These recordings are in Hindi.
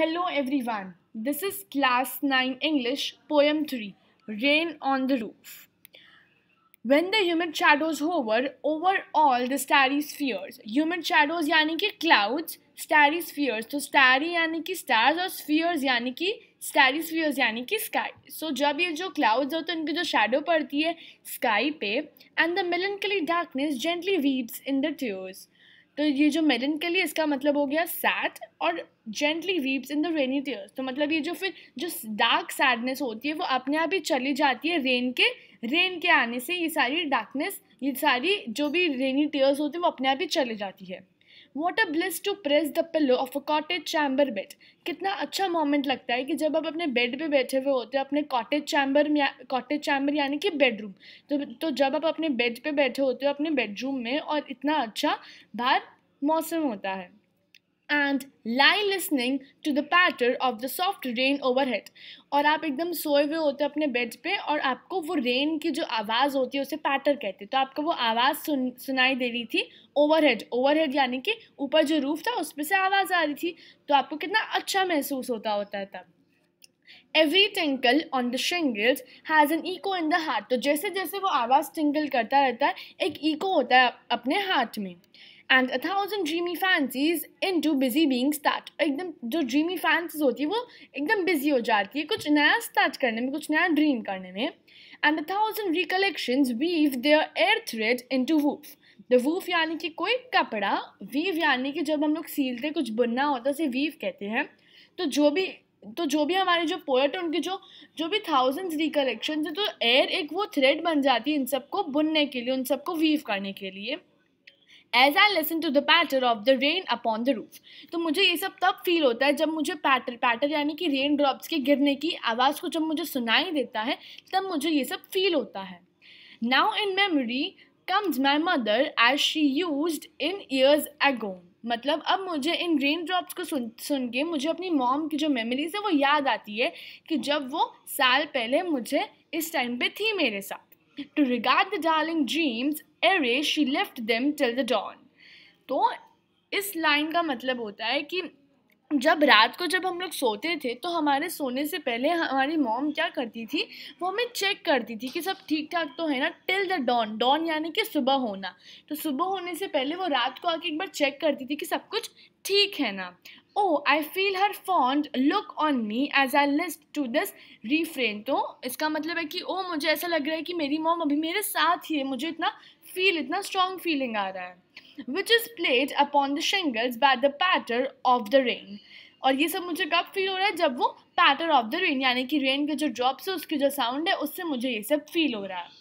hello everyone this is class nine English poem three rain on the roof when the humid shadows hover over all the starry spheres humid shadows यानी कि क्लाउड्स स्टारी स्फियर्स तो स्टारी यानी कि स्टार्स और स्फियर्स यानी कि स्टारी स्फियर्स यानी कि स्काई सो जब ये जो क्लाउड्स होते हैं उनकी जो शेडो पड़ती है स्काई पे and the melancholy darkness gently weeps in the tears तो ये जो मेलन के लिए इसका मतलब हो गया सैड और gently weeps in the rainy tears तो मतलब ये जो फिर जो डार्क सैडनेस होती है वो अपने आप ही चली जाती है रेन के रेन के आने से ये सारी डार्कनेस ये सारी जो भी रेनी टीयर्स होती है वो अपने आप ही चली जाती है what a bliss to press the pillow of a cottage chamber bed कितना अच्छा मोमेंट लगता है कि जब आप अपने बेड पे बैठे हुए होते हो अपने कॉटेज चैम्बर में कॉटेज चैम्बर यानी कि बेडरूम तो, तो जब आप अपने बेड पे बैठे होते हो अपने बेडरूम में और इतना अच्छा बाहर मौसम होता है and lie listening to the patter of the soft rain overhead और आप एकदम सोए हुए होते अपने बेड पे और आपको वो रेन की जो आवाज़ होती है उसे पैटर कहते हैं तो आपको वो आवाज़ सुन सुनाई दे रही थी ओवर हेड ओवर हेड यानी कि ऊपर जो रूफ था उस पर से आवाज़ आ रही थी तो आपको कितना अच्छा महसूस होता होता है तब every tinkle on the shingles has an echo in the heart तो जैसे जैसे वो आवाज़ टिंकल करता रहता है एक ईको होता है अपने हाथ में and a thousand dreamy fancies into busy being start एकदम जो ड्रीमी फैंसीज होती है वो एकदम बिजी हो जाती है कुछ नया स्टार्ट करने में कुछ नया ड्रीम करने में and a thousand recollection weave their air threads into woof the woof यानी कि कोई कपड़ा वीव यानी कि जब हम लोग सीलते कुछ बुनना होता है उसे वीव कहते हैं तो जो भी तो जो भी हमारे जो पोएट हैं उनके जो जो भी थाउजेंड्स रिकलेक्शन है तो एयर एक वो थ्रेड बन जाती है इन सबको बुनने के लिए उन सबको वीव करने के लिए as I listen to the patter of the rain upon the roof तो मुझे ये सब तब फील होता है जब मुझे पैटर पैटर यानी कि रेन ड्रॉप्स के गिरने की आवाज़ को जब मुझे सुनाई देता है तब मुझे ये सब फील होता है now in memory comes my mother as she used in years ago मतलब अब मुझे इन रेन ड्रॉप्स को सुन सुन के मुझे अपनी मॉम की जो मेमोरीज है वो याद आती है कि जब वो साल पहले मुझे इस टाइम पे थी मेरे साथ to regard the darling dreams ere she left them till the dawn तो इस लाइन का मतलब होता है कि जब रात को जब हम लोग सोते थे तो हमारे सोने से पहले हमारी मॉम क्या करती थी वो हमें चेक करती थी कि सब ठीक ठाक तो है ना टिल द डॉन डॉन यानी कि सुबह होना तो सुबह होने से पहले वो रात को आके एक बार चेक करती थी कि सब कुछ ठीक है ना oh I feel her fond look on me as I list to this refrain तो इसका मतलब है कि ओ oh, मुझे ऐसा लग रहा है कि मेरी मोम अभी मेरे साथ ही है मुझे इतना फील इतना स्ट्रॉन्ग फीलिंग आ रहा है which is played upon the shingles by the patter of the rain और ये सब मुझे कब फील हो रहा है जब वो पैटर ऑफ द रेन यानी कि रेन के जो ड्रॉप्स है उसके जो साउंड है उससे मुझे ये सब फील हो रहा है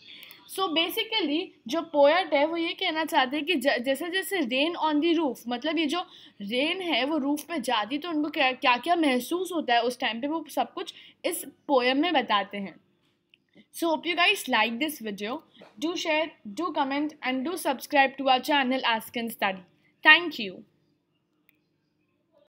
सो बेसिकली जो पोएट है वो ये कहना चाहते हैं कि जैसे जैसे रेन ऑन दी रूफ मतलब ये जो रेन है वो रूफ पे जाती तो उनको क्या क्या क्या महसूस होता है उस टाइम पे वो सब कुछ इस पोएम में बताते हैं so hope you guys like this video do share do comment and do subscribe to our channel ask and study thank you